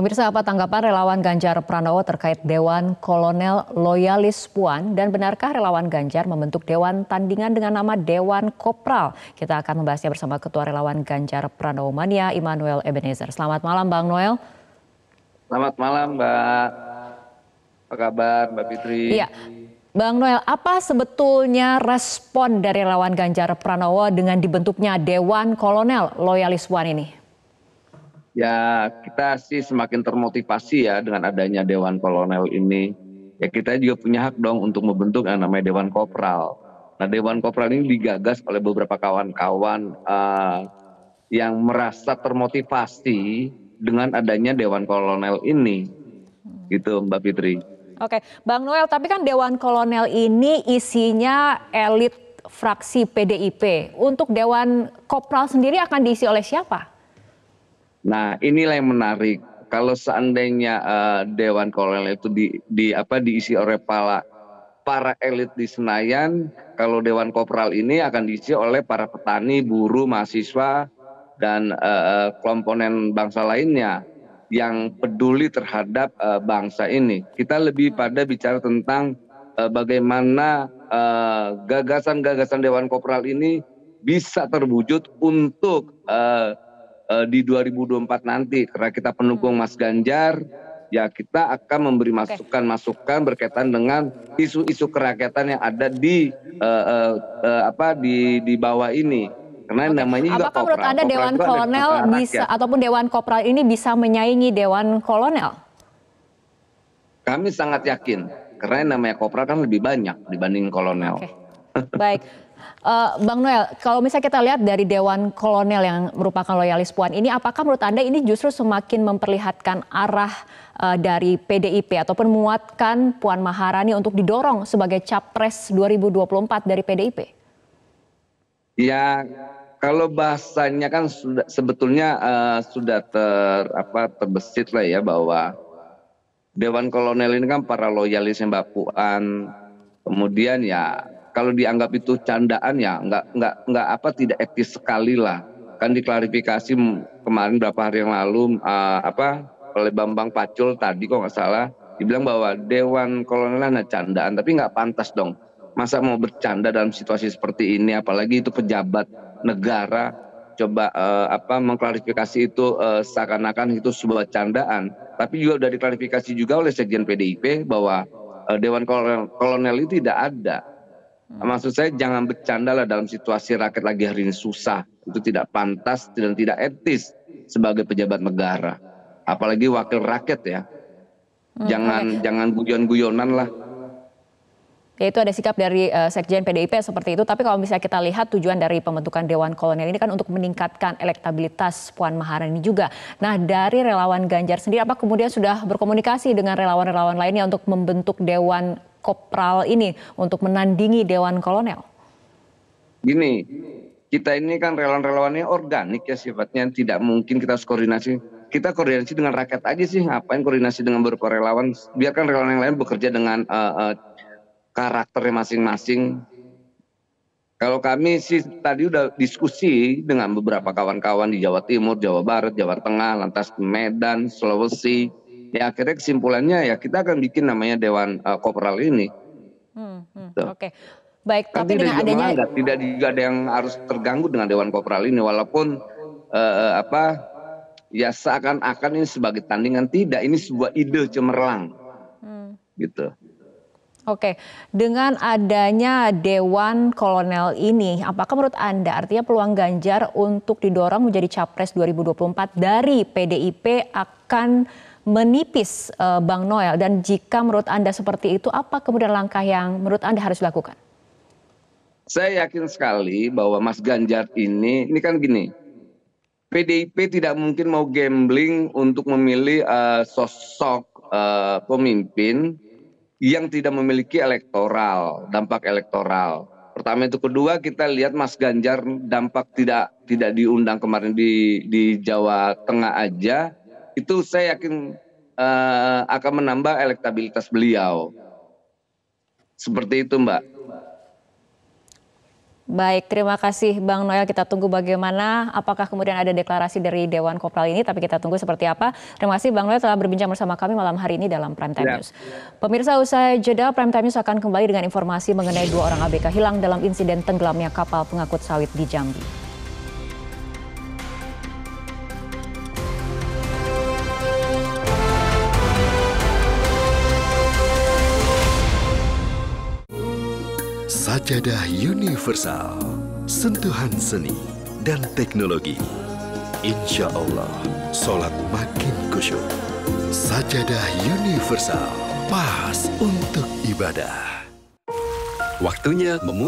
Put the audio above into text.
Pemirsa, apa tanggapan relawan Ganjar Pranowo terkait Dewan Kolonel Loyalis Puan dan benarkah relawan Ganjar membentuk Dewan Tandingan dengan nama Dewan Kopral? Kita akan membahasnya bersama Ketua Relawan Ganjar Pranowo Mania, Immanuel Ebenezer. Selamat malam Bang Noel. Selamat malam Mbak. Apa kabar Mbak Fitri? Iya. Bang Noel, apa sebetulnya respon dari relawan Ganjar Pranowo dengan dibentuknya Dewan Kolonel Loyalis Puan ini? Ya, kita sih semakin termotivasi ya dengan adanya Dewan Kolonel ini. Ya kita juga punya hak dong untuk membentuk yang namanya Dewan Kopral. Nah Dewan Kopral ini digagas oleh beberapa kawan-kawan uh, yang merasa termotivasi dengan adanya Dewan Kolonel ini. Gitu Mbak Fitri. Oke, Bang Noel, tapi kan Dewan Kolonel ini isinya elit fraksi PDIP. Untuk Dewan Kopral sendiri akan diisi oleh siapa? Nah, inilah yang menarik. Kalau seandainya uh, Dewan Kolonel itu di, di apa diisi oleh para para elit di Senayan, kalau Dewan Kopral ini akan diisi oleh para petani, buruh, mahasiswa dan uh, komponen bangsa lainnya yang peduli terhadap uh, bangsa ini. Kita lebih pada bicara tentang uh, bagaimana gagasan-gagasan uh, Dewan Kopral ini bisa terwujud untuk uh, uh, di 2024 nanti karena kita pendukung Mas Ganjar ya kita akan memberi masukan-masukan berkaitan dengan isu-isu kerakyatan yang ada di uh, uh, uh, apa di di bawah ini karena Oke. namanya juga Apakah menurut Anda Dewan Kolonel bisa ataupun Dewan Kopral ini bisa menyaingi Dewan Kolonel? Kami sangat yakin karena namanya kopral kan lebih banyak dibanding kolonel. Oke. Baik. Uh, Bang Noel, kalau misalnya kita lihat dari Dewan Kolonel yang merupakan loyalis Puan ini, apakah menurut Anda ini justru semakin memperlihatkan arah uh, dari PDIP ataupun menguatkan Puan Maharani untuk didorong sebagai Capres 2024 dari PDIP? Ya, kalau bahasanya kan sudah sebetulnya uh, sudah ter apa terbesit lah ya bahwa Dewan Kolonel ini kan para loyalis Mbak Puan, kemudian ya kalau dianggap itu candaan ya nggak nggak nggak apa tidak etis sekali lah kan diklarifikasi kemarin berapa hari yang lalu uh, apa oleh Bambang Pacul tadi kok nggak salah dibilang bahwa Dewan Kolonel candaan tapi nggak pantas dong masa mau bercanda dalam situasi seperti ini apalagi itu pejabat negara coba uh, apa mengklarifikasi itu uh, seakan-akan itu sebuah candaan tapi juga sudah diklarifikasi juga oleh sekjen PDIP bahwa uh, Dewan Kolonel, Kolonel itu tidak ada Hmm. Maksud saya jangan bercanda lah dalam situasi rakyat lagi hari ini susah. Itu tidak pantas dan tidak etis sebagai pejabat negara. Apalagi wakil rakyat ya. Hmm, jangan okay. jangan guyon-guyonan lah. ya itu ada sikap dari uh, Sekjen PDIP seperti itu. Tapi kalau misalnya kita lihat tujuan dari pembentukan Dewan Kolonel ini kan untuk meningkatkan elektabilitas Puan Maharani juga. Nah dari relawan Ganjar sendiri apa kemudian sudah berkomunikasi dengan relawan-relawan lainnya untuk membentuk Dewan kopral ini untuk menandingi Dewan Kolonel? Gini, kita ini kan relawan-relawannya organik ya sifatnya tidak mungkin kita harus koordinasi. Kita koordinasi dengan rakyat aja sih, ngapain koordinasi dengan beberapa relawan? Biarkan relawan yang lain bekerja dengan uh, uh, karakternya masing-masing. Kalau kami sih tadi udah diskusi dengan beberapa kawan-kawan di Jawa Timur, Jawa Barat, Jawa Tengah, lantas Medan, Sulawesi, ya akhirnya kesimpulannya ya kita akan bikin namanya dewan uh, eh, kopral ini. Hmm, hmm, gitu. Oke. Okay. Baik, tapi, kan tapi dengan adanya tidak juga ada yang harus terganggu dengan dewan kopral ini walaupun uh, apa ya seakan-akan ini sebagai tandingan tidak, ini sebuah ide cemerlang. Hmm. Gitu. Oke, dengan adanya Dewan Kolonel ini, apakah menurut Anda artinya peluang Ganjar untuk didorong menjadi capres 2024 dari PDIP akan menipis eh, Bang Noel? Dan jika menurut Anda seperti itu, apa kemudian langkah yang menurut Anda harus dilakukan? Saya yakin sekali bahwa Mas Ganjar ini, ini kan gini, PDIP tidak mungkin mau gambling untuk memilih uh, sosok uh, pemimpin yang tidak memiliki elektoral, dampak elektoral. Pertama itu kedua kita lihat Mas Ganjar dampak tidak tidak diundang kemarin di di Jawa Tengah aja itu saya yakin uh, akan menambah elektabilitas beliau. Seperti itu, Mbak. Baik, terima kasih Bang Noel. Kita tunggu bagaimana, apakah kemudian ada deklarasi dari Dewan Kopral ini, tapi kita tunggu seperti apa. Terima kasih Bang Noel telah berbincang bersama kami malam hari ini dalam Prime Time ya. News. Pemirsa, usai jeda, Prime Time News akan kembali dengan informasi mengenai dua orang ABK hilang dalam insiden tenggelamnya kapal pengangkut sawit di Jambi. Sajadah Universal, sentuhan seni dan teknologi. Insya Allah, sholat makin khusyuk. Sajadah Universal, pas untuk ibadah. Waktunya memulai.